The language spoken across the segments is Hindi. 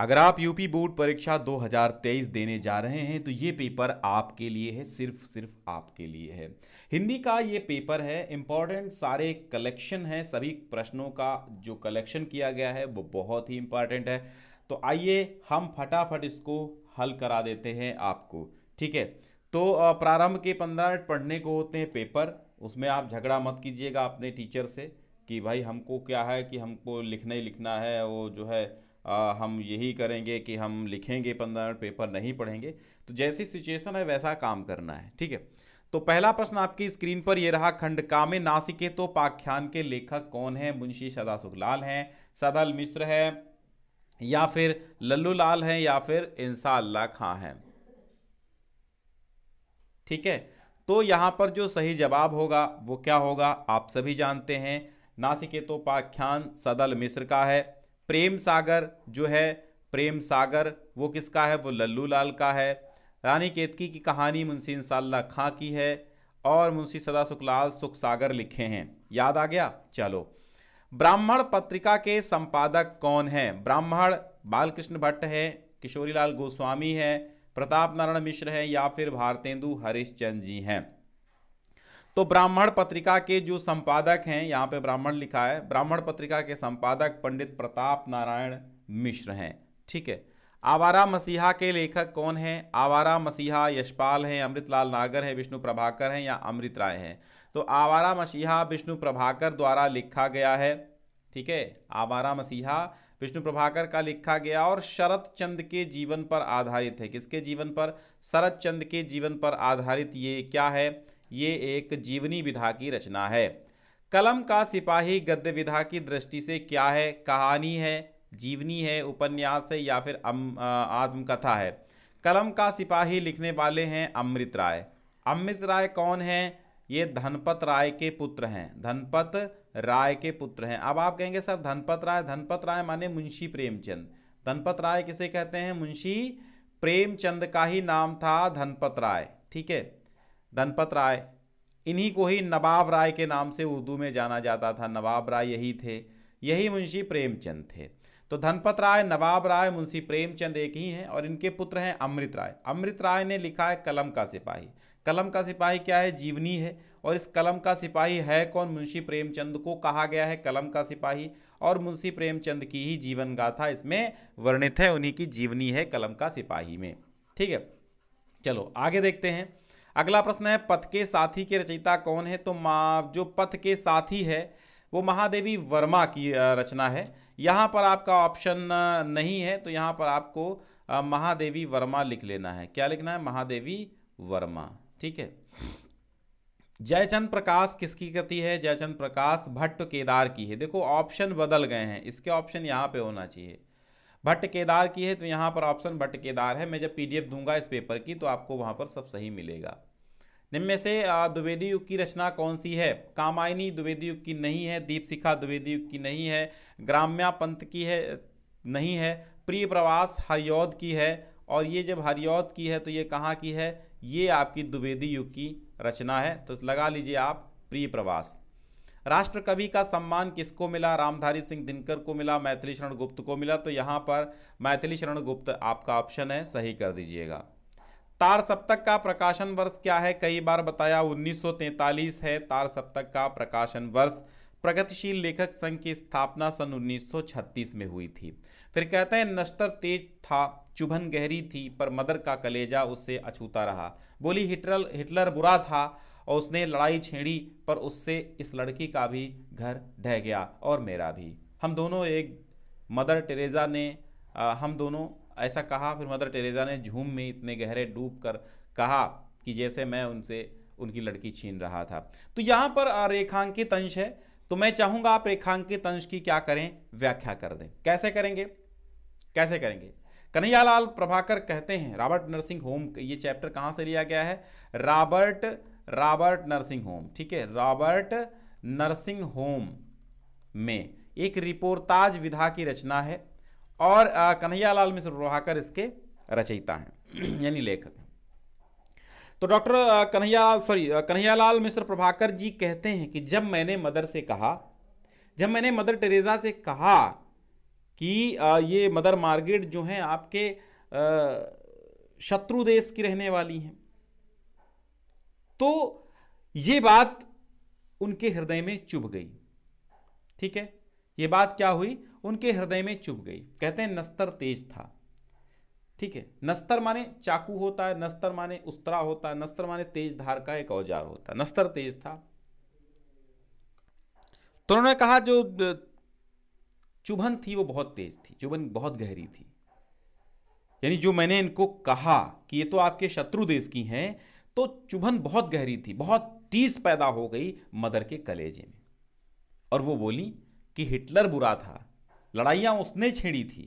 अगर आप यूपी बोर्ड परीक्षा 2023 देने जा रहे हैं तो ये पेपर आपके लिए है सिर्फ सिर्फ आपके लिए है हिंदी का ये पेपर है इम्पॉर्टेंट सारे कलेक्शन है सभी प्रश्नों का जो कलेक्शन किया गया है वो बहुत ही इम्पॉर्टेंट है तो आइए हम फटाफट इसको हल करा देते हैं आपको ठीक है तो प्रारंभ के पंद्रह मिनट पढ़ने को होते हैं पेपर उसमें आप झगड़ा मत कीजिएगा अपने टीचर से कि भाई हमको क्या है कि हमको लिखना ही लिखना है वो जो है आ, हम यही करेंगे कि हम लिखेंगे पंद्रह मिनट पेपर नहीं पढ़ेंगे तो जैसी सिचुएशन है वैसा काम करना है ठीक है तो पहला प्रश्न आपकी स्क्रीन पर यह रहा खंड कामे नासिके तो पाख्यान के लेखक कौन है मुंशी सदा सुखलाल हैं सदल मिश्र है या फिर लल्लू लाल हैं या फिर अल्लाह खां हैं ठीक है तो यहां पर जो सही जवाब होगा वो क्या होगा आप सभी जानते हैं नासिकेतोपाख्यान सदल मिश्र का है प्रेम सागर जो है प्रेम सागर वो किसका है वो लल्लू लाल का है रानी केतकी की कहानी मुंशी इंसाला खां की है और मुंशी सदा सुखलाल सुख सागर लिखे हैं याद आ गया चलो ब्राह्मण पत्रिका के संपादक कौन हैं ब्राह्मण बालकृष्ण भट्ट है किशोरीलाल गोस्वामी है प्रताप नारायण मिश्र है या फिर भारतेंदु हरिश्चंद जी हैं तो ब्राह्मण पत्रिका के जो संपादक हैं यहाँ पे ब्राह्मण लिखा है ब्राह्मण पत्रिका के संपादक पंडित प्रताप नारायण मिश्र हैं ठीक है आवारा मसीहा के लेखक कौन हैं आवारा मसीहा यशपाल हैं अमृतलाल नागर हैं विष्णु प्रभाकर हैं या अमृत राय हैं तो आवारा मसीहा विष्णु प्रभाकर द्वारा लिखा गया है ठीक है आवारा मसीहा विष्णु प्रभाकर का लिखा गया और शरत चंद के जीवन पर आधारित है किसके जीवन पर शरत चंद के जीवन पर आधारित ये क्या है ये एक जीवनी विधा की रचना है कलम का सिपाही गद्य विधा की दृष्टि से क्या है कहानी है जीवनी है उपन्यास है या फिर आत्मकथा है कलम का सिपाही लिखने वाले हैं अमृत राय अमृत राय कौन है ये धनपत राय के पुत्र हैं धनपत राय के पुत्र हैं अब आप कहेंगे सर धनपत राय धनपत राय माने मुंशी प्रेमचंद धनपत राय किसे कहते हैं मुंशी प्रेमचंद का ही नाम था धनपत राय ठीक है धनपत राय इन्हीं को ही नवाब राय के नाम से उर्दू में जाना जाता था नवाब राय यही थे यही मुंशी प्रेमचंद थे तो धनपत राय नवाब राय मुंशी प्रेमचंद एक ही हैं और इनके पुत्र हैं अमृत राय अमृत राय ने लिखा है कलम का सिपाही कलम का सिपाही क्या है जीवनी है और इस कलम का सिपाही है कौन मुंशी प्रेमचंद को कहा गया है कलम का सिपाही और मुंशी प्रेमचंद की ही जीवन गाथा इसमें वर्णित है उन्हीं की जीवनी है कलम का सिपाही में ठीक है चलो आगे देखते हैं अगला प्रश्न है पथ के साथी के रचयिता कौन है तो माँ जो पथ के साथी है वो महादेवी वर्मा की रचना है यहाँ पर आपका ऑप्शन नहीं है तो यहाँ पर आपको महादेवी वर्मा लिख लेना है क्या लिखना है महादेवी वर्मा ठीक है जयचंद प्रकाश किसकी कृति है जयचंद प्रकाश भट्ट केदार की है देखो ऑप्शन बदल गए हैं इसके ऑप्शन यहाँ पे होना चाहिए भट्ट केदार की है तो यहाँ पर ऑप्शन भट्ट केदार है मैं जब पीडीएफ दूंगा इस पेपर की तो आपको वहाँ पर सब सही मिलेगा निम्न में से द्विवेदी युग की रचना कौन सी है कामायनी द्विवेदी युग की नहीं है दीपशिखा द्विवेदी युग की नहीं है ग्राम्या पंथ की है नहीं है प्रिय प्रवास हरियौद की है और ये जब हरियौद की है तो ये कहाँ की है ये आपकी द्विवेदी युग की रचना है तो लगा लीजिए आप प्रिय प्रवास राष्ट्र कवि का सम्मान किसको मिला रामधारी सिंह दिनकर को मिला मैथिली शरण गुप्त को मिला तो यहाँ पर मैथिली शरण गुप्त आपका ऑप्शन है सही कर दीजिएगा तार सप्तक का प्रकाशन वर्ष क्या है कई बार बताया 1943 है तार सप्तक का प्रकाशन वर्ष प्रगतिशील लेखक संघ की स्थापना सन 1936 में हुई थी फिर कहते हैं नस्तर तेज था चुभन गहरी थी पर मदर का कलेजा उससे अछूता रहा बोली हिटलर हिटलर बुरा था और उसने लड़ाई छेड़ी पर उससे इस लड़की का भी घर ढह गया और मेरा भी हम दोनों एक मदर टेरेज़ा ने आ, हम दोनों ऐसा कहा फिर मदर टेरेज़ा ने झूम में इतने गहरे डूब कर कहा कि जैसे मैं उनसे उनकी लड़की छीन रहा था तो यहाँ पर रेखांकित अंश है तो मैं चाहूँगा आप रेखांकित अंश की क्या करें व्याख्या कर दें कैसे करेंगे कैसे करेंगे कन्हैयालाल प्रभाकर कहते हैं रॉबर्ट नर्सिंग होम ये चैप्टर कहाँ से लिया गया है रॉबर्ट रॉबर्ट नर्सिंग होम ठीक है रॉबर्ट नर्सिंग होम में एक रिपोर्टाज विधा की रचना है और कन्हैयालाल मिश्र रोहाकर इसके रचयिता हैं यानी लेखक तो डॉक्टर कन्हैया सॉरी कन्हैयालाल मिश्र प्रभाकर जी कहते हैं कि जब मैंने मदर से कहा जब मैंने मदर टेरेजा से कहा कि ये मदर मार्गेट जो हैं आपके शत्रु देश की रहने वाली हैं तो ये बात उनके हृदय में चुभ गई ठीक है ये बात क्या हुई उनके हृदय में चुभ गई कहते हैं नस्तर तेज था ठीक है नस्तर माने चाकू होता है नस्तर माने उस्तरा होता है नस्तर माने तेज धार का एक औजार होता है नस्तर तेज था तो उन्होंने कहा जो चुभन थी वो बहुत तेज थी चुभन बहुत गहरी थी यानी जो मैंने इनको कहा कि ये तो आपके शत्रु देश की हैं तो चुभन बहुत गहरी थी बहुत टीस पैदा हो गई मदर के कलेजे में और वो बोली कि हिटलर बुरा था लड़ाइयाँ उसने छेड़ी थी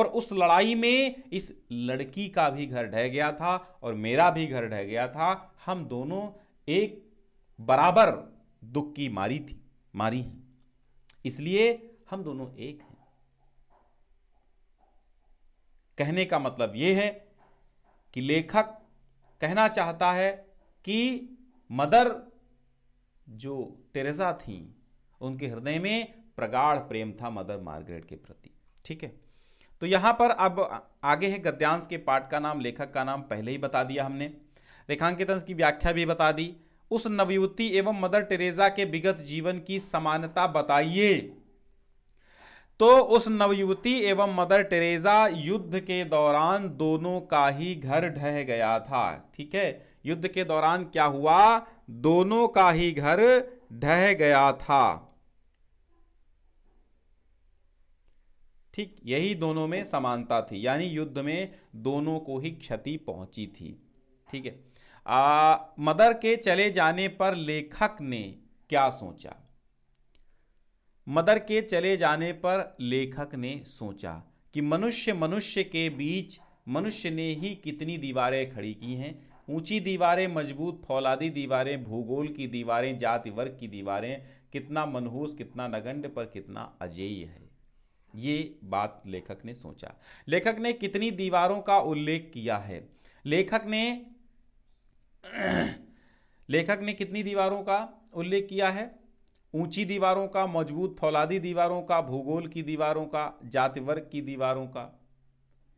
और उस लड़ाई में इस लड़की का भी घर ढह गया था और मेरा भी घर ढह गया था हम दोनों एक बराबर दुख की मारी थी मारी हैं इसलिए हम दोनों एक हैं कहने का मतलब यह है कि लेखक कहना चाहता है कि मदर जो टेरेसा थी उनके हृदय में प्रगाढ़ प्रेम था मदर मार्गरेट के प्रति ठीक है तो यहां पर अब आगे है गद्यांश के पाठ का नाम लेखक का नाम पहले ही बता दिया हमने रेखांकित अंश की व्याख्या भी बता दी उस नवयुवती एवं मदर टेरेजा के विगत जीवन की समानता बताइए तो उस नवयुवती एवं मदर टेरेजा युद्ध के दौरान दोनों का ही घर ढह गया था ठीक है युद्ध के दौरान क्या हुआ दोनों का ही घर ढह गया था ठीक यही दोनों में समानता थी यानी युद्ध में दोनों को ही क्षति पहुंची थी ठीक है मदर के चले जाने पर लेखक ने क्या सोचा मदर के चले जाने पर लेखक ने सोचा कि मनुष्य मनुष्य के बीच मनुष्य ने ही कितनी दीवारें खड़ी की हैं ऊंची दीवारें मजबूत फौलादी दीवारें भूगोल की दीवारें जाति वर्ग की दीवारें कितना मनहूस कितना नगंड पर कितना अजेय है ये बात लेखक ने सोचा लेखक ने कितनी दीवारों का उल्लेख किया है लेखक ने लेखक ने कितनी दीवारों का उल्लेख किया है ऊंची दीवारों का मजबूत फौलादी दीवारों का भूगोल की दीवारों का जाति वर्ग की दीवारों का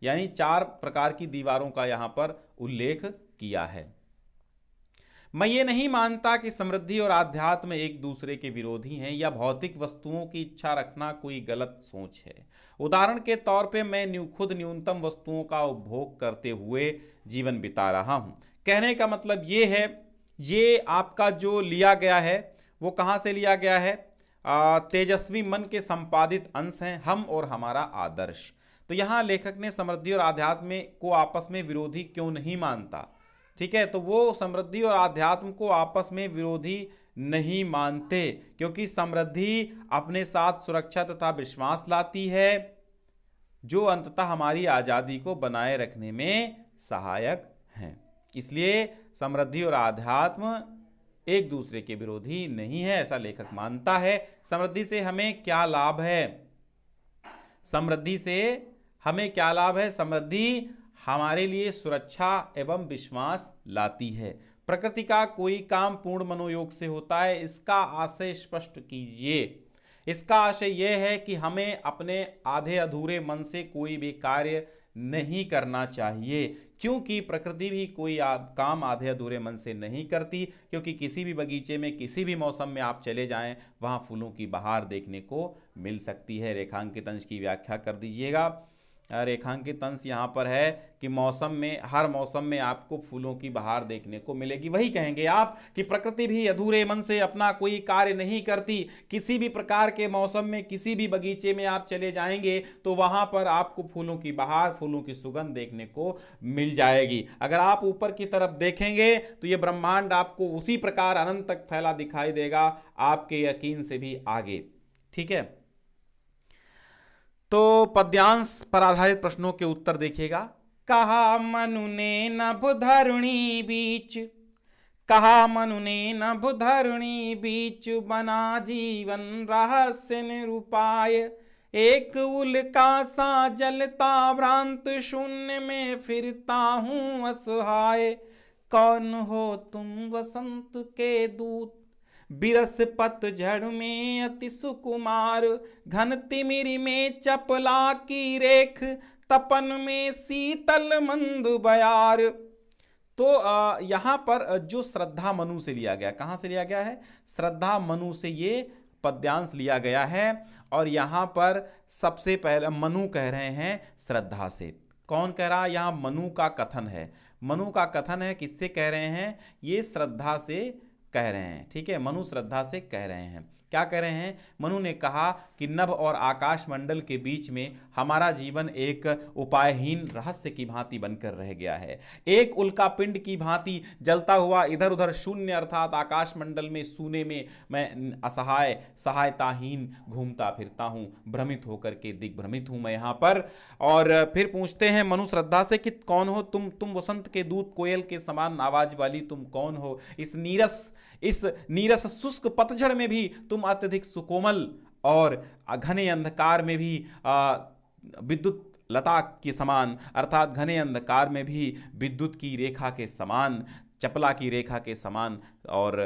यानी चार प्रकार की दीवारों का यहां पर उल्लेख किया है मैं ये नहीं मानता कि समृद्धि और आध्यात्म एक दूसरे के विरोधी हैं या भौतिक वस्तुओं की इच्छा रखना कोई गलत सोच है उदाहरण के तौर पे मैं न्यू खुद न्यूनतम वस्तुओं का उपभोग करते हुए जीवन बिता रहा हूँ कहने का मतलब ये है ये आपका जो लिया गया है वो कहाँ से लिया गया है तेजस्वी मन के संपादित अंश हैं हम और हमारा आदर्श तो यहाँ लेखक ने समृद्धि और आध्यात्म को आपस में विरोधी क्यों नहीं मानता ठीक है तो वो समृद्धि और आध्यात्म को आपस में विरोधी नहीं मानते क्योंकि समृद्धि अपने साथ सुरक्षा तथा विश्वास लाती है जो अंततः हमारी आज़ादी को बनाए रखने में सहायक हैं इसलिए समृद्धि और आध्यात्म एक दूसरे के विरोधी नहीं है ऐसा लेखक मानता है समृद्धि से हमें क्या लाभ है समृद्धि से हमें क्या लाभ है समृद्धि हमारे लिए सुरक्षा एवं विश्वास लाती है प्रकृति का कोई काम पूर्ण मनोयोग से होता है इसका आशय स्पष्ट कीजिए इसका आशय यह है कि हमें अपने आधे अधूरे मन से कोई भी कार्य नहीं करना चाहिए क्योंकि प्रकृति भी कोई आ, काम आधे अधूरे मन से नहीं करती क्योंकि किसी भी बगीचे में किसी भी मौसम में आप चले जाएं वहाँ फूलों की बहार देखने को मिल सकती है रेखांकित अंश की व्याख्या कर दीजिएगा रेखांकित अंश यहाँ पर है कि मौसम में हर मौसम में आपको फूलों की बहार देखने को मिलेगी वही कहेंगे आप कि प्रकृति भी अधूरे मन से अपना कोई कार्य नहीं करती किसी भी प्रकार के मौसम में किसी भी बगीचे में आप चले जाएंगे तो वहाँ पर आपको फूलों की बहार फूलों की सुगंध देखने को मिल जाएगी अगर आप ऊपर की तरफ देखेंगे तो ये ब्रह्मांड आपको उसी प्रकार अनंत तक फैला दिखाई देगा आपके यकीन से भी आगे ठीक है तो पद्यांश पर आधारित प्रश्नों के उत्तर देखिएगा कहा मनु ने नभ धरुणी बीच कहा मनु ने नभ धरुणी बीच बना जीवन रहस्य निरूपाय एक उल्का सा जलता भ्रांत शून्य में फिरता हूँ असहाय कौन हो तुम वसंत के दूत बिरस पतझड़ में अति सुकुमार घन तिमिर में चपला की रेख तपन में शीतल मंद बयार तो यहाँ पर जो श्रद्धा मनु से लिया गया कहाँ से लिया गया है श्रद्धा मनु से ये पद्यांश लिया गया है और यहाँ पर सबसे पहले मनु कह रहे हैं श्रद्धा से कौन कह रहा यहाँ मनु का कथन है मनु का कथन है किससे कह रहे हैं ये श्रद्धा से कह रहे हैं ठीक है मनु हम्म। श्रद्धा से कह रहे हैं क्या कह रहे हैं मनु ने कहा कि नभ और आकाश मंडल के बीच में हमारा जीवन एक उपायहीन रहस्य की भांति बनकर रह गया है एक उल्का पिंड की भांति जलता हुआ इधर उधर शून्य अर्थात आकाश मंडल में सूने में मैं असहाय सहायताहीन घूमता फिरता हूँ भ्रमित होकर के दिग्भ्रमित हूँ मैं यहाँ पर और फिर पूछते हैं मनु श्रद्धा से कि कौन हो तुम तुम वसंत के दूत कोयल के समान आवाज वाली तुम कौन हो इस नीरस इस नीरस शुष्क पतझड़ में भी तुम अत्यधिक सुकोमल और घने अंधकार में भी विद्युत लता के समान अर्थात घने अंधकार में भी विद्युत की रेखा के समान चपला की रेखा के समान और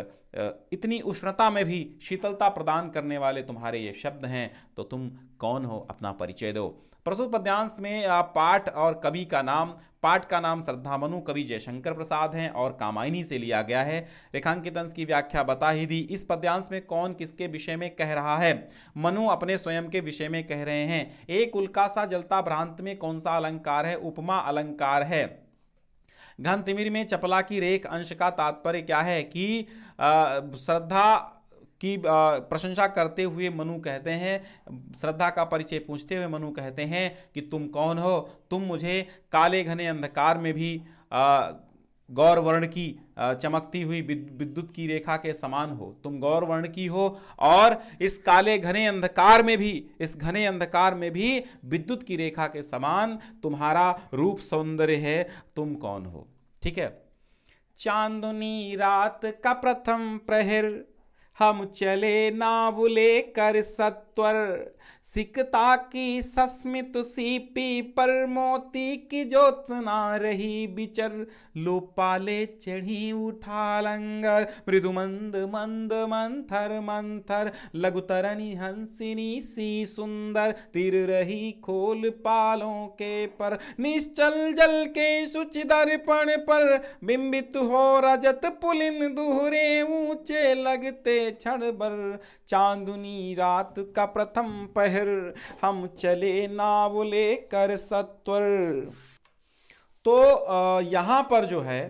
इतनी उष्णता में भी शीतलता प्रदान करने वाले तुम्हारे ये शब्द हैं तो तुम कौन हो अपना परिचय दो प्रस्तुत पद्यांश में पाठ और कवि का नाम पाठ का नाम श्रद्धा मनु कवि जयशंकर प्रसाद हैं और कामायनी से लिया गया है रेखांकित अंश की व्याख्या बता ही दी इस पद्यांश में कौन किसके विषय में कह रहा है मनु अपने स्वयं के विषय में कह रहे हैं एक उल्का सा जलता भ्रांत में कौन सा अलंकार है उपमा अलंकार है घन तिमिर में चपला की रेख अंश का तात्पर्य क्या है कि श्रद्धा की प्रशंसा करते हुए मनु कहते हैं श्रद्धा का परिचय पूछते हुए मनु कहते हैं कि तुम कौन हो तुम मुझे काले घने अंधकार में भी गौर वर्ण की चमकती हुई विद्युत की रेखा के समान हो तुम गौर वर्ण की हो और इस काले घने अंधकार में भी इस घने अंधकार में भी विद्युत की रेखा के समान तुम्हारा रूप सौंदर्य है तुम कौन हो ठीक है चांदनी रात का प्रथम प्रहर हम चले ना नाव कर सत्य त्वर सिकता की सस्मित सीपी पर मोती की ज्योत्सना रही बिचर लोपाले चढ़ी उठा लंगर मृदु मंद मंद मंथर मंथर लघुतरणी हंसिनी सी सुंदर तिर रही खोल पालों के पर निश्चल जल के सुचि दर्पण पर बिंबित हो रजत पुलिन दुहरे ऊंचे लगते छड़ बर चांदनी रात का प्रथम पहर हम चले नाव लेकर सत्वर तो यहां पर जो है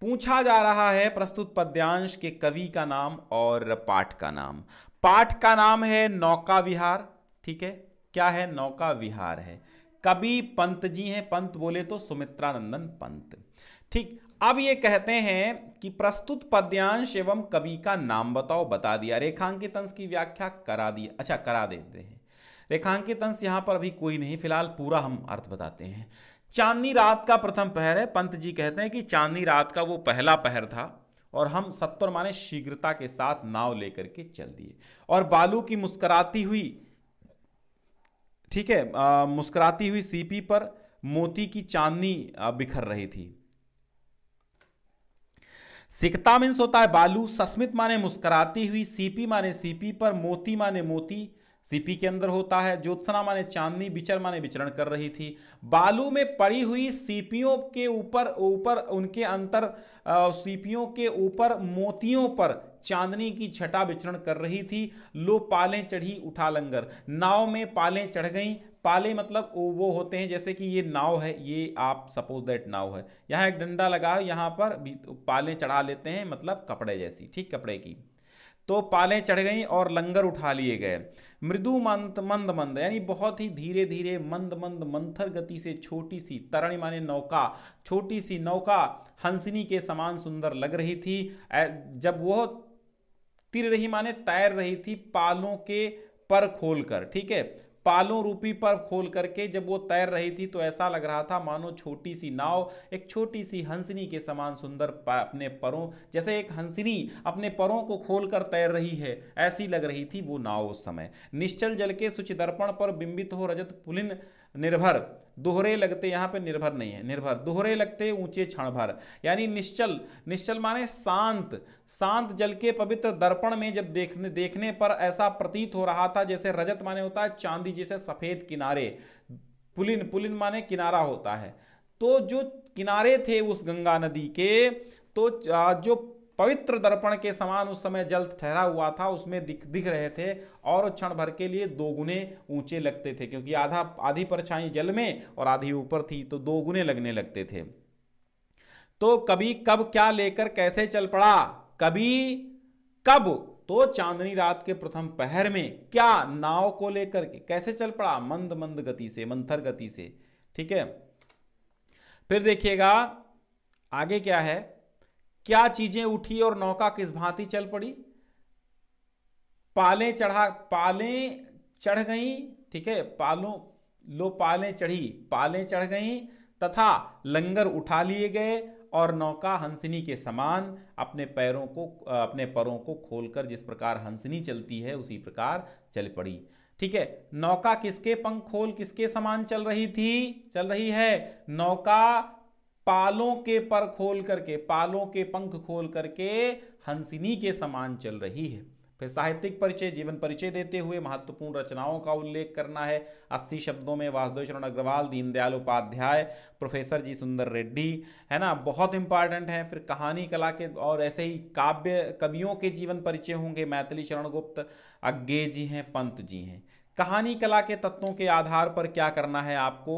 पूछा जा रहा है प्रस्तुत पद्यांश के कवि का नाम और पाठ का नाम पाठ का नाम है नौका विहार ठीक है क्या है नौका विहार है कवि पंत जी हैं पंत बोले तो सुमित्रानंदन पंत ठीक अब ये कहते हैं कि प्रस्तुत पद्यांश एवं कवि का नाम बताओ बता दिया रेखांकित अंश की व्याख्या करा दी अच्छा करा देते हैं रेखांकित अंश यहाँ पर अभी कोई नहीं फिलहाल पूरा हम अर्थ बताते हैं चांदनी रात का प्रथम पहर है पंत जी कहते हैं कि चांदनी रात का वो पहला पहर था और हम सत्तर माने शीघ्रता के साथ नाव लेकर के चल दिए और बालू की मुस्कराती हुई ठीक है मुस्कुराती हुई सीपी पर मोती की चांदनी बिखर रही थी सिकता मीन्स होता है बालू सस्मित माने मुस्कराती हुई सीपी माने सीपी पर मोती माने मोती सीपी के अंदर होता है ज्योत्सना माने चांदनी विचर माने विचरण कर रही थी बालू में पड़ी हुई सीपियों के ऊपर ऊपर उनके अंतर सीपियों के ऊपर मोतियों पर चांदनी की छटा विचरण कर रही थी लो पालें चढ़ी उठा लंगर नाव में पालें चढ़ गईं पाले मतलब वो होते हैं जैसे कि ये नाव है ये आप सपोज दैट नाव है यहाँ एक डंडा लगा है यहाँ पर पालें चढ़ा लेते हैं मतलब कपड़े जैसी ठीक कपड़े की तो पालें चढ़ गईं और लंगर उठा लिए गए मृदु मंत मंद मंद यानी बहुत ही धीरे धीरे मंद मंद मंथर गति से छोटी सी तरणी माने नौका छोटी सी नौका हंसनी के समान सुंदर लग रही थी जब वह तिर रही माने तैर रही थी पालों के पर खोलकर ठीक है पालों रूपी पर खोल करके जब वो तैर रही थी तो ऐसा लग रहा था मानो छोटी सी नाव एक छोटी सी हंसनी के समान सुंदर अपने परों जैसे एक हंसनी अपने परों को खोलकर तैर रही है ऐसी लग रही थी वो नाव उस समय निश्चल जल के दर्पण पर बिंबित हो रजत पुलिन निर्भर दोहरे लगते यहाँ पे निर्भर नहीं है निर्भर दोहरे लगते ऊंचे भर यानी निश्चल निश्चल माने शांत शांत जल के पवित्र दर्पण में जब देखने देखने पर ऐसा प्रतीत हो रहा था जैसे रजत माने होता है चांदी जैसे सफेद किनारे पुलिन पुलिन माने किनारा होता है तो जो किनारे थे उस गंगा नदी के तो जो पवित्र दर्पण के समान उस समय जल ठहरा हुआ था उसमें दिख दिख रहे थे और क्षण भर के लिए दो गुने ऊंचे लगते थे क्योंकि आधा आधी परछाई जल में और आधी ऊपर थी तो दो गुने लगने लगते थे तो कभी कब क्या लेकर कैसे चल पड़ा कभी कब तो चांदनी रात के प्रथम पहर में क्या नाव को लेकर के कैसे चल पड़ा मंद मंद गति से मंथर गति से ठीक है फिर देखिएगा आगे क्या है क्या चीजें उठी और नौका किस भांति चल पड़ी पालें चढ़ा पालें चढ़ गई ठीक है पालों लो पालें चढ़ी पालें चढ़ गई तथा लंगर उठा लिए गए और नौका हंसनी के समान अपने पैरों को अपने परों को खोलकर जिस प्रकार हंसनी चलती है उसी प्रकार चल पड़ी ठीक है नौका किसके पंख खोल किसके समान चल रही थी चल रही है नौका पालों के पर खोल करके पालों के पंख खोल करके हंसिनी के समान चल रही है फिर साहित्यिक परिचय जीवन परिचय देते हुए महत्वपूर्ण रचनाओं का उल्लेख करना है अस्सी शब्दों में वासुदेव चरण अग्रवाल दीनदयाल उपाध्याय प्रोफेसर जी सुंदर रेड्डी है ना बहुत इंपॉर्टेंट है फिर कहानी कला के और ऐसे ही काव्य कवियों के जीवन परिचय होंगे मैथिली चरण गुप्त अज्ञे जी हैं पंत जी हैं कहानी कला के तत्वों के आधार पर क्या करना है आपको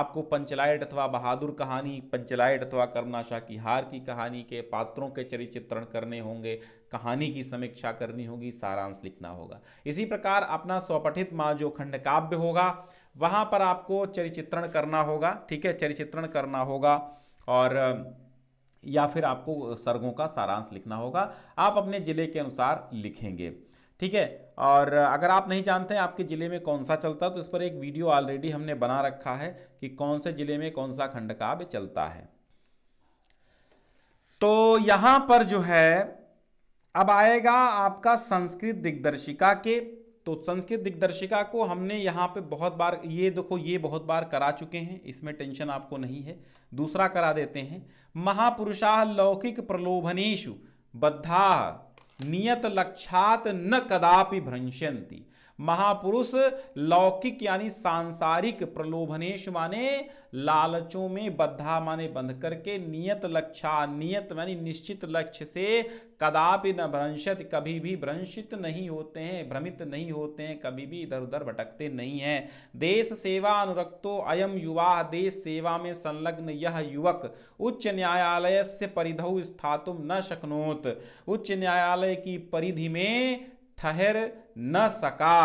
आपको पंचलायट अथवा बहादुर कहानी पंचलायट अथवा कर्मनाशा की हार की कहानी के पात्रों के चरित्रण करने होंगे कहानी की समीक्षा करनी होगी सारांश लिखना होगा इसी प्रकार अपना स्वपठित माँ जो खंड काव्य होगा वहाँ पर आपको चरित्रण करना होगा ठीक है चरित्रण करना होगा और या फिर आपको सर्गों का सारांश लिखना होगा आप अपने ज़िले के अनुसार लिखेंगे ठीक है और अगर आप नहीं जानते हैं आपके ज़िले में कौन सा चलता तो इस पर एक वीडियो ऑलरेडी हमने बना रखा है कि कौन से ज़िले में कौन सा खंड काव्य चलता है तो यहां पर जो है अब आएगा आपका संस्कृत दिग्दर्शिका के तो संस्कृत दिग्दर्शिका को हमने यहाँ पे बहुत बार ये देखो ये बहुत बार करा चुके हैं इसमें टेंशन आपको नहीं है दूसरा करा देते हैं महापुरुषा लौकिक प्रलोभनेशु बद्धा नियत लक्षात न कदापि भ्रंशंती महापुरुष लौकिक यानी सांसारिक प्रलोभनेश माने लालचों में बद्धा माने बंध करके नियत लक्षा नियत यानी निश्चित लक्ष्य से कदापि न भ्रंशित कभी भी भ्रंशित नहीं होते हैं भ्रमित नहीं होते हैं कभी भी इधर उधर भटकते नहीं हैं देश सेवा अनुरक्तो अयम युवा देश सेवा में संलग्न यह युवक उच्च न्यायालय से परिधौ स्थातुम न शक्नोत उच्च न्यायालय की परिधि में ठहर न सका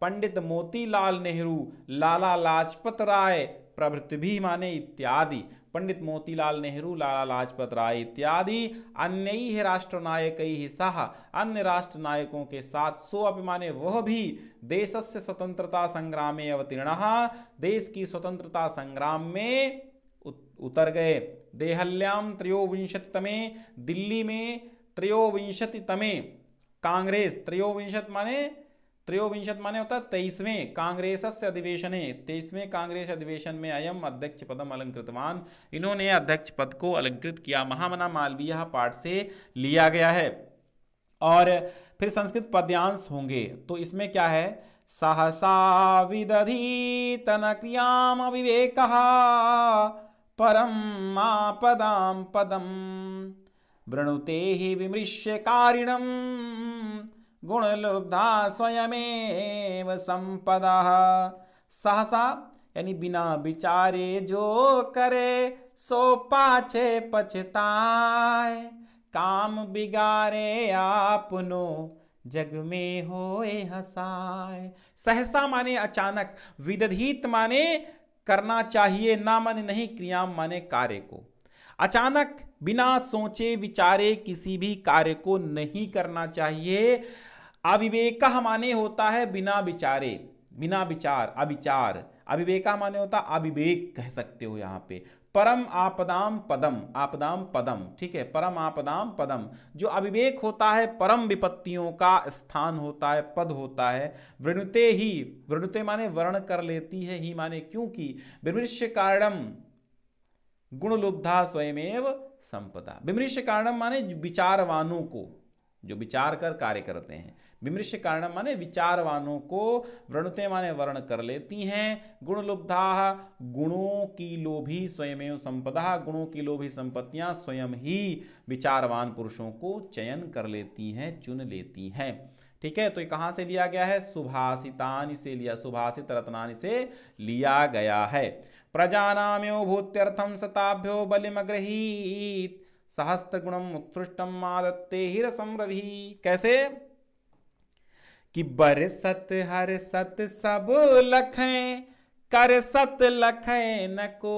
पंडित मोतीलाल नेहरू लाला लाजपत राय प्रभृति भी माने इत्यादि पंडित मोतीलाल नेहरू लाला लाजपत राय इत्यादि अन्य ही राष्ट्र नायक ही सह अन्य राष्ट्र नायकों के साथ सो अभिमाने वह भी देश से स्वतंत्रता संग्राम में अवतीर्ण देश की स्वतंत्रता संग्राम में उतर गए देहल्याम त्रयोविंशति तमें दिल्ली में त्रयोविंशति तमें कांग्रेस त्रयोविंशत माने त्रयोविंशत माने होता है तेईसवें कांग्रेस है तेईसवें कांग्रेस अधिवेशन में अयम अध्यक्ष पदम अलंकृतवान इन्होंने अध्यक्ष पद को अलंकृत किया महामना मालवीय पाठ से लिया गया है और फिर संस्कृत पद्यांश होंगे तो इसमें क्या है सहसा विदधी तन क्रियाम विवेक परम पदाम पदम वृणुते ही विमृश्य कारिणं गुणलुब्धा स्वयमेव संपदा सहसा यानी बिना विचारे जो करे सो पाछे पछताए काम बिगारे आपनो जग में होए हसाय सहसा माने अचानक विदधित माने करना चाहिए ना माने नहीं क्रिया माने कार्य को अचानक बिना सोचे विचारे किसी भी कार्य को नहीं करना चाहिए अविवेक का माने होता है बिना विचारे बिना विचार अविचार अविवेक का माने होता है अविवेक कह सकते हो यहाँ पे परम आपदाम पदम आपदाम पदम ठीक है परम आपदाम पदम जो अविवेक होता है परम विपत्तियों का स्थान होता है पद होता है वृणुते ही वृणुते माने वर्ण कर लेती है ही माने क्योंकि विमृश्य कारणम गुणलुब्धा स्वयमेव संपदा विमृश कारणम माने विचारवानों को जो विचार कर कार्य करते हैं विमृश कारण माने विचारवानों को वर्णते माने वर्ण कर लेती हैं गुण लुब्धा गुणों की लोभी स्वयं संपदा गुणों की लोभी संपत्तियां स्वयं ही विचारवान पुरुषों को चयन कर लेती हैं चुन लेती हैं ठीक है तो ये कहाँ से लिया गया है सुभाषितान से लिया सुभाषित रत्नान से लिया गया है प्रजानाम्यो भूत्यर्थं सताभ्यो बलिमग्रहीत सहस्त्र गुणम उत्कृष्टम मादत्ते हिर संरभि कैसे कि बर सत हर सत सब लख कर सत लख न को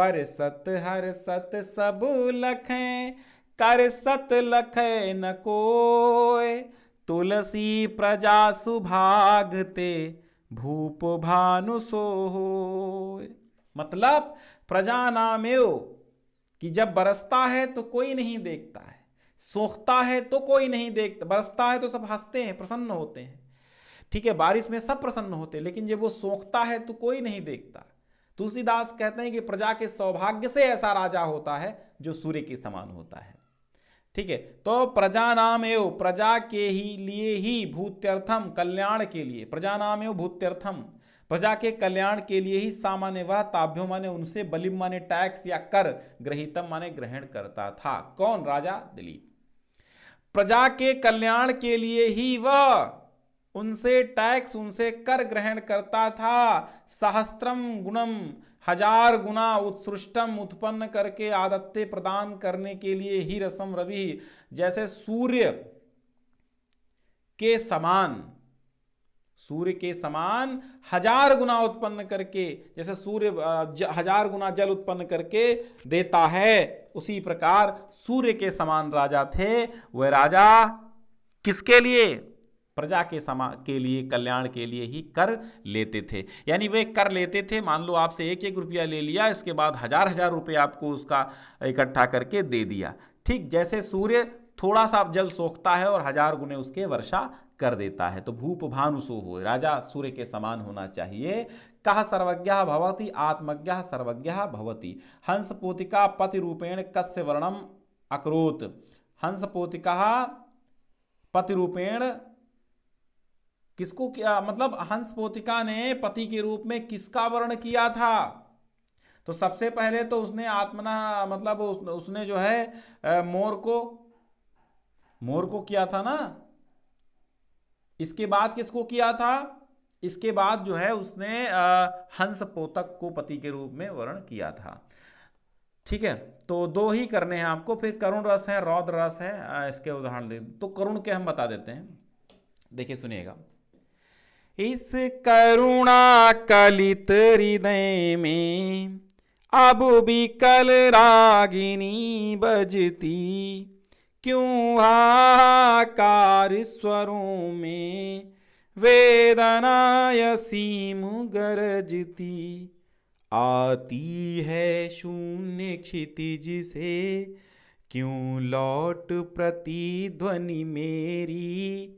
बर सत हर सत सब लख कर सत लख न को तुलसी प्रजा सुभागते भूप भानुसो हो मतलब प्रजा प्रजानामेव कि जब बरसता है तो कोई नहीं देखता है सोखता है तो कोई नहीं देखता बरसता है तो सब हंसते हैं प्रसन्न होते हैं ठीक है बारिश में सब प्रसन्न होते हैं लेकिन जब वो सोखता है तो कोई नहीं देखता तुलसीदास कहते हैं कि प्रजा के सौभाग्य से ऐसा राजा होता है जो सूर्य के समान होता है ठीक है तो प्रजा नाम एव प्रजा के ही लिए ही भूत्यर्थम कल्याण के लिए प्रजा नाम एव भूत्यर्थम प्रजा के कल्याण के लिए ही सामान्य वह ताभ्यो माने उनसे बलिम माने टैक्स या कर ग्रहितम माने ग्रहण करता था कौन राजा दिलीप प्रजा के कल्याण के लिए ही वह उनसे टैक्स उनसे कर ग्रहण करता था सहस्त्रम गुणम हजार गुना उत्सृष्टम उत्पन्न करके आदत्य प्रदान करने के लिए ही रसम रवि जैसे सूर्य के समान सूर्य के समान हजार गुना उत्पन्न करके जैसे सूर्य हजार गुना जल उत्पन्न करके देता है उसी प्रकार सूर्य के समान राजा थे वह राजा किसके लिए प्रजा के समा के लिए कल्याण के लिए ही कर लेते थे यानी वे कर लेते थे मान लो आपसे एक एक रुपया ले लिया इसके बाद हज़ार हज़ार रुपये आपको उसका इकट्ठा करके दे दिया ठीक जैसे सूर्य थोड़ा सा जल सोखता है और हज़ार गुने उसके वर्षा कर देता है तो भूप भानुसु हो राजा सूर्य के समान होना चाहिए कह सर्वज्ञ भवती आत्मज्ञ सर्वज्ञ भवती पोतिका पति रूपेण कस्य वर्णम अक्रोत हंस पति पतिरूपेण किसको किया मतलब हंस पोतिका ने पति के रूप में किसका वर्ण किया था तो सबसे पहले तो उसने आत्मना मतलब उस, उसने जो है मोर को मोर को किया था ना इसके बाद किसको किया था इसके बाद जो है उसने हंस पोतक को पति के रूप में वर्ण किया था ठीक है तो दो ही करने हैं आपको फिर करुण रस है रौद्र रस है इसके उदाहरण दे तो करुण के हम बता देते हैं देखिए सुनिएगा इस करुणा कलित हृदय में अब भी कल रागिनी बजती क्यों हाकार स्वरों में वेदनाय सीम गरजती आती है शून्य क्षितिज से क्यों लौट प्रतिध्वनि मेरी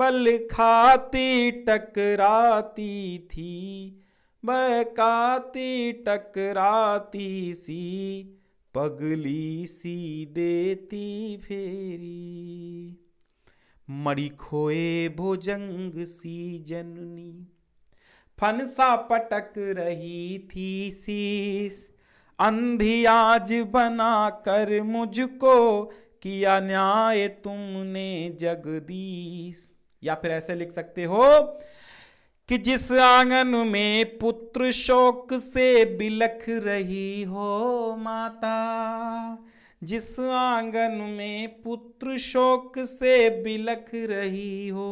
बल खाती टकराती थी बहकाती टकराती सी पगली सी देती फेरी मड़ी खोए भुजंग सी जननी फनसा पटक रही थी सीस अंधी आज बना कर मुझको किया न्याय तुमने जगदीश या फिर ऐसे लिख सकते हो कि जिस आंगन में पुत्र शोक से बिलख रही हो माता जिस आंगन में पुत्र शोक से बिलख रही हो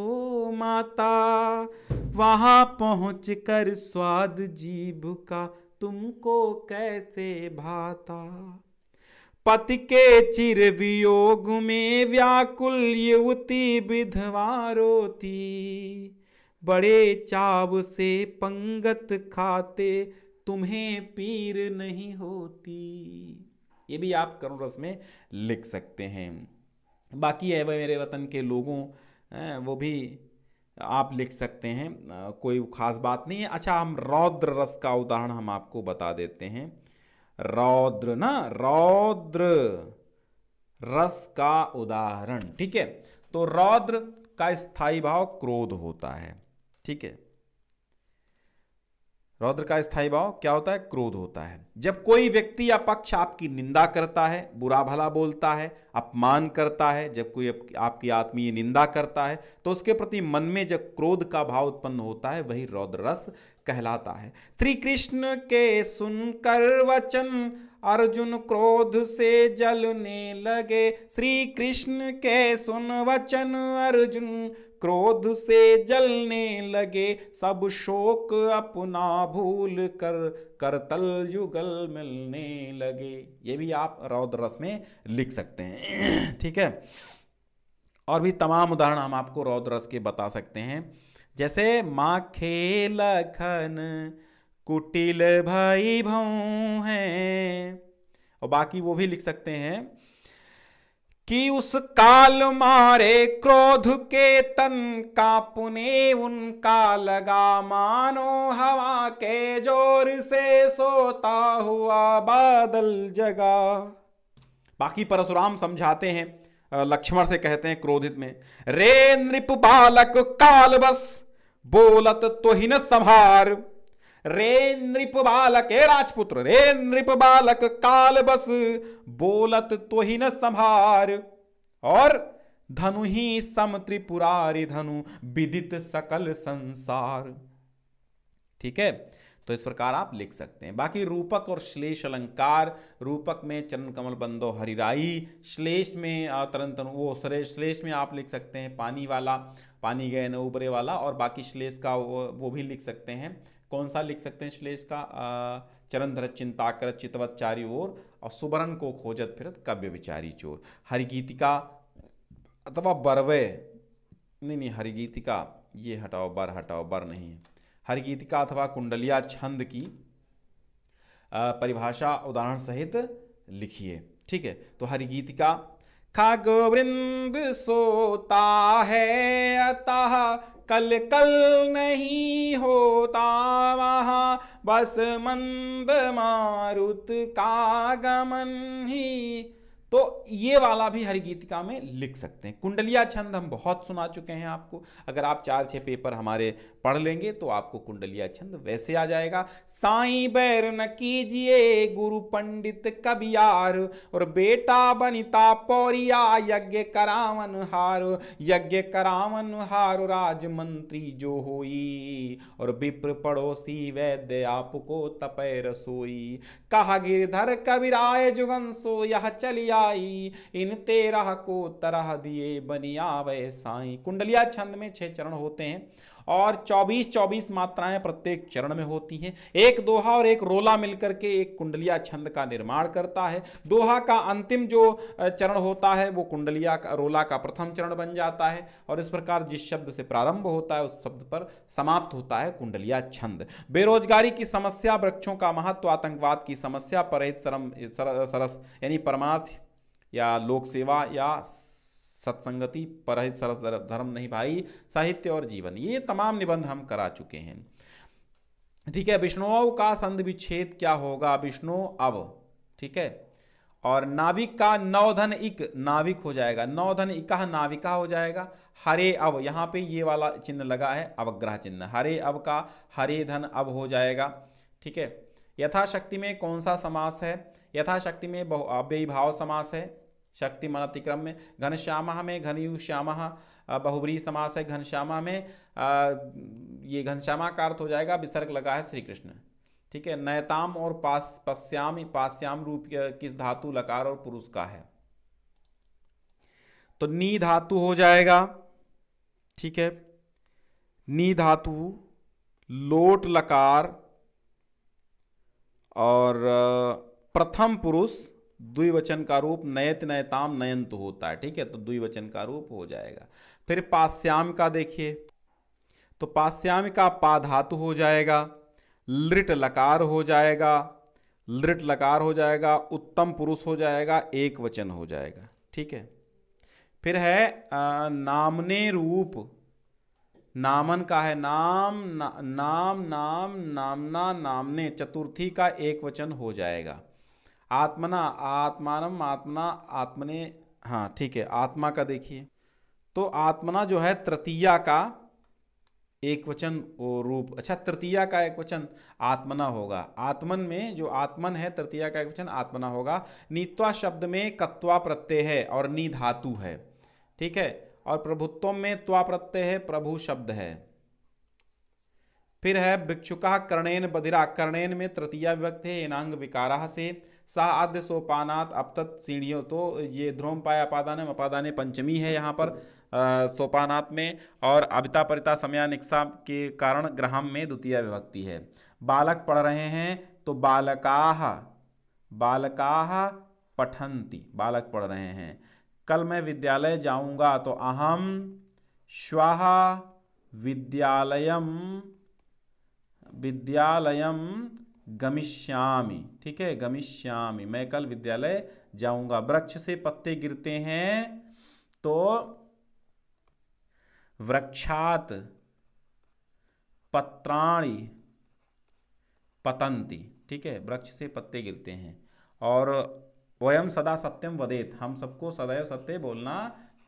माता वहां पहुँच कर स्वाद जीभ का तुमको कैसे भाता पति के चिर वियोग में व्याकुल युवती विधवा रोती बड़े चाव से पंगत खाते तुम्हें पीर नहीं होती ये भी आप करुण रस में लिख सकते हैं बाकी है मेरे वतन के लोगों वो भी आप लिख सकते हैं कोई खास बात नहीं है अच्छा हम रौद्र रस का उदाहरण हम आपको बता देते हैं रौद्र ना रौद्र रस का उदाहरण ठीक है तो रौद्र का स्थाई भाव क्रोध होता है ठीक है रौद्र का स्थायी भाव क्या होता है क्रोध होता है जब कोई व्यक्ति या पक्ष आपकी निंदा करता है बुरा भला बोलता है अपमान करता है जब कोई आपकी आत्मीय निंदा करता है तो उसके प्रति मन में जब क्रोध का भाव उत्पन्न होता है वही रौद्र रस कहलाता है श्री कृष्ण के सुनकर वचन अर्जुन क्रोध से जलने लगे श्री कृष्ण के सुन वचन अर्जुन क्रोध से जलने लगे सब शोक अपना भूल कर करतल युगल मिलने लगे ये भी आप रौद्रस में लिख सकते हैं ठीक है और भी तमाम उदाहरण हम आपको रौद्रस के बता सकते हैं जैसे माखे लखन कुटिल भाई भौ हैं और बाकी वो भी लिख सकते हैं कि उस काल मारे क्रोध के तन का पुने उनका लगा मानो हवा के जोर से सोता हुआ बादल जगा बाकी परशुराम समझाते हैं लक्ष्मण से कहते हैं क्रोधित में रे नृप बालक काल बस बोलत तोहिन संहार रे नृप बालक हे राजपुत्र रे नृप बालक काल बस बोलत तोहिन संहार और धनु ही सम त्रिपुरारी धनु विदित सकल संसार ठीक है तो इस प्रकार आप लिख सकते हैं बाकी रूपक और श्लेष अलंकार रूपक में चरण कमल बंदो हरिराई श्लेष में तरन तनु वो श्लेष में आप लिख सकते हैं पानी वाला पानी गए न उबरे वाला और बाकी श्लेष का वो, वो भी लिख सकते हैं कौन सा लिख सकते हैं श्लेष का चरण धरत चिंता करत चितवत चारी ओर और सुबरन को खोजत फिरत कव्य विचारी चोर हरिगीतिका अथवा बरवे नहीं नहीं हरिगीतिका ये हटाओ बर हटाओ बर नहीं है हरिगीतिका अथवा कुंडलिया छंद की परिभाषा उदाहरण सहित लिखिए ठीक है तो हरिगीतिका खग वृंद सोता है अतः कल कल नहीं होता वहाँ बस मंद मारुत का गमन ही तो ये वाला भी हरिगीतिका में लिख सकते हैं कुंडलिया छंद हम बहुत सुना चुके हैं आपको अगर आप चार छः पेपर हमारे पढ़ लेंगे तो आपको कुंडलिया छंद वैसे आ जाएगा साई बैर न कीजिए गुरु पंडित कबियार और बेटा बनिता पौरिया यज्ञ करावन हार यज्ञ करावन हार राज मंत्री जो होई और विप्र पड़ोसी वैद्य आपको तपे रसोई कहा गिरधर कबिराय जुगन सो यह चलिया आई इन तेरह को तरह दिए बनिया वै साई कुंडलिया छंद में छह चरण होते हैं और 24 24 मात्राएं प्रत्येक चरण में होती हैं एक दोहा और एक रोला मिलकर के एक कुंडलिया छंद का निर्माण करता है दोहा का अंतिम जो चरण होता है वो कुंडलिया का रोला का प्रथम चरण बन जाता है और इस प्रकार जिस शब्द से प्रारंभ होता है उस शब्द पर समाप्त होता है कुंडलिया छंद बेरोजगारी की समस्या वृक्षों का महत्व आतंकवाद की समस्या परहित सरम सरस यानी परमार्थ या लोक सेवा या सत्संगति परहित सरस धर्म नहीं भाई साहित्य और जीवन ये तमाम निबंध हम करा चुके हैं ठीक है विष्णुअव का संध विच्छेद क्या होगा विष्णु अव ठीक है और नाविक का नौधन इक नाविक हो जाएगा नौधन इका नाविका हो जाएगा हरे अव यहाँ पे ये वाला चिन्ह लगा है अवग्रह चिन्ह हरे अव का हरे धन अव हो जाएगा ठीक है यथाशक्ति में कौन सा समास है यथाशक्ति में अव्ययी भाव समास है शक्ति मन अतिक्रम में घनश्यामा में घनयुश्यामा बहुबरी समास है घनश्यामा में आ, ये घनश्यामा का अर्थ हो जाएगा विसर्ग लगा है श्री कृष्ण ठीक है नयताम और पास पश्याम पाश्याम रूप किस धातु लकार और पुरुष का है तो नी धातु हो जाएगा ठीक है नी धातु लोट लकार और प्रथम पुरुष द्विवचन का रूप नयत नयताम नयंत होता है ठीक है तो द्विवचन का रूप हो जाएगा फिर पाश्याम का देखिए तो पाश्याम का पा धातु हो जाएगा लृट लकार हो जाएगा लृट लकार हो जाएगा उत्तम पुरुष हो जाएगा एक वचन हो जाएगा ठीक है फिर है नामने रूप नामन का है नाम ना, नाम नाम नामना नामने चतुर्थी का एक वचन हो जाएगा आत्मना आत्मान आत्मना आत्मने हाँ ठीक है आत्मा का देखिए तो आत्मना जो है तृतीया का एक वचन रूप अच्छा तृतीया का एक वचन आत्मना होगा आत्मन में जो आत्मन है तृतीया का एक वचन आत्मना होगा नीत्वा शब्द में कत्वा प्रत्यय है और नी धातु है ठीक है और प्रभुत्व में त्वा प्रत्यय है प्रभु शब्द है फिर है भिक्षुका कर्णेन बधिरा कर्णेन में तृतीय विभक्त है एनांग विकारा से सा आद्य सोपानात अब तत् सीढ़ियों तो ये ध्रोम पाया अपादान अपादाने पंचमी है यहाँ पर सोपानात में और अभिता परिता निक्षा के कारण ग्रहम में द्वितीय विभक्ति है बालक पढ़ रहे हैं तो बालका बालका पठंती बालक पढ़ रहे हैं कल मैं विद्यालय जाऊंगा तो अहम श्वाह विद्यालयम विद्यालयम गमिष्यामी ठीक है गमिष्यामी मैं कल विद्यालय जाऊंगा वृक्ष से पत्ते गिरते हैं तो वृक्षात पत्राणी पतंती ठीक है वृक्ष से पत्ते गिरते हैं और वयम सदा सत्यम वदेत हम सबको सदैव सत्य बोलना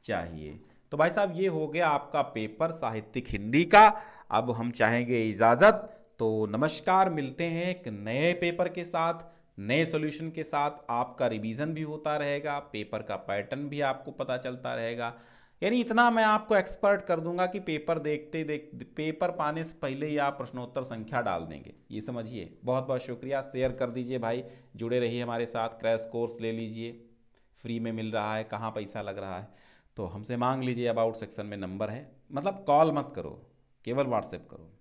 चाहिए तो भाई साहब ये हो गया आपका पेपर साहित्यिक हिंदी का अब हम चाहेंगे इजाज़त तो नमस्कार मिलते हैं एक नए पेपर के साथ नए सॉल्यूशन के साथ आपका रिवीजन भी होता रहेगा पेपर का पैटर्न भी आपको पता चलता रहेगा यानी इतना मैं आपको एक्सपर्ट कर दूंगा कि पेपर देखते देख पेपर पाने से पहले ही आप प्रश्नोत्तर संख्या डाल देंगे ये समझिए बहुत बहुत शुक्रिया शेयर कर दीजिए भाई जुड़े रहिए हमारे साथ क्रैश कोर्स ले लीजिए फ्री में मिल रहा है कहाँ पैसा लग रहा है तो हमसे मांग लीजिए अबाउट सेक्शन में नंबर है मतलब कॉल मत करो केवल व्हाट्सएप करो